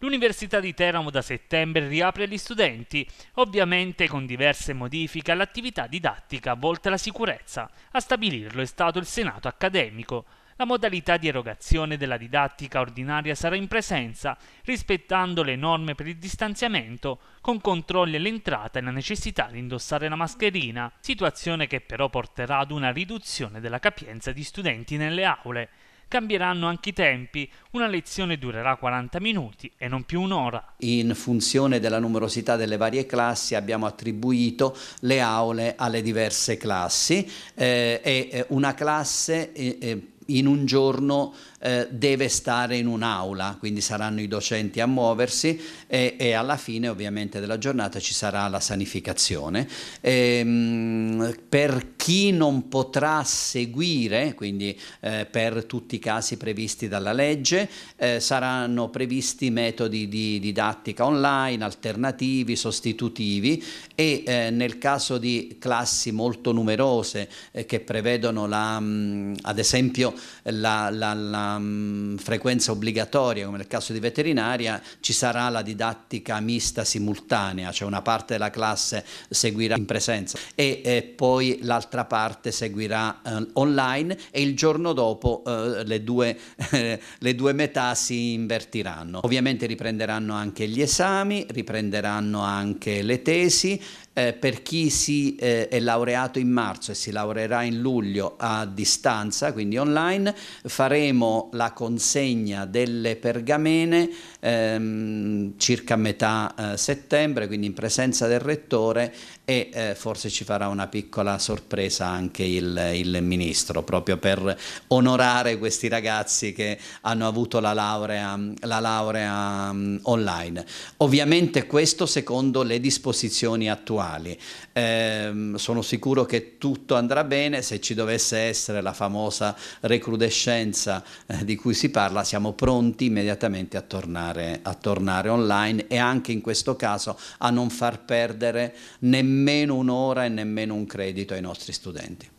L'Università di Teramo da settembre riapre gli studenti, ovviamente con diverse modifiche all'attività didattica volta alla sicurezza. A stabilirlo è stato il Senato accademico. La modalità di erogazione della didattica ordinaria sarà in presenza, rispettando le norme per il distanziamento, con controlli all'entrata e la necessità di indossare la mascherina, situazione che però porterà ad una riduzione della capienza di studenti nelle aule. Cambieranno anche i tempi, una lezione durerà 40 minuti e non più un'ora. In funzione della numerosità delle varie classi abbiamo attribuito le aule alle diverse classi eh, e eh, una classe... Eh, eh in un giorno eh, deve stare in un'aula, quindi saranno i docenti a muoversi e, e, alla fine ovviamente della giornata ci sarà la sanificazione. E, ehm, mh, per chi non potrà seguire, quindi eh, per tutti i casi previsti dalla legge, eh, saranno previsti metodi di didattica online, alternativi, sostitutivi e eh, nel caso di classi molto numerose eh, che prevedono la, mh, mm, ad esempio la, la, la mh, mm, frequenza obbligatoria, come nel caso di veterinaria, ci sarà la didattica mista simultanea, cioè una parte della classe seguirà in presenza e, e poi l'altra parte seguirà eh, online e il giorno dopo eh, le, due, le due metà si invertiranno. Ovviamente riprenderanno anche gli esami, riprenderanno anche le tesi eh, per chi si eh, è laureato in marzo e si laureerà in luglio a distanza, quindi online, online, faremo la consegna delle pergamene ehm, circa a metà eh, settembre, quindi in presenza del Rettore e eh, forse ci farà una piccola sorpresa anche il, il Ministro, proprio per onorare questi ragazzi che hanno avuto la laurea, la laurea um, online. Ovviamente questo secondo le disposizioni attuali. Eh, sono sicuro che tutto andrà bene, se ci dovesse essere la famosa regolazione recrudescenza eh, di cui si parla, siamo pronti immediatamente a tornare, a tornare online e anche in questo caso a non far perdere nemmeno un'ora e nemmeno un credito ai nostri studenti.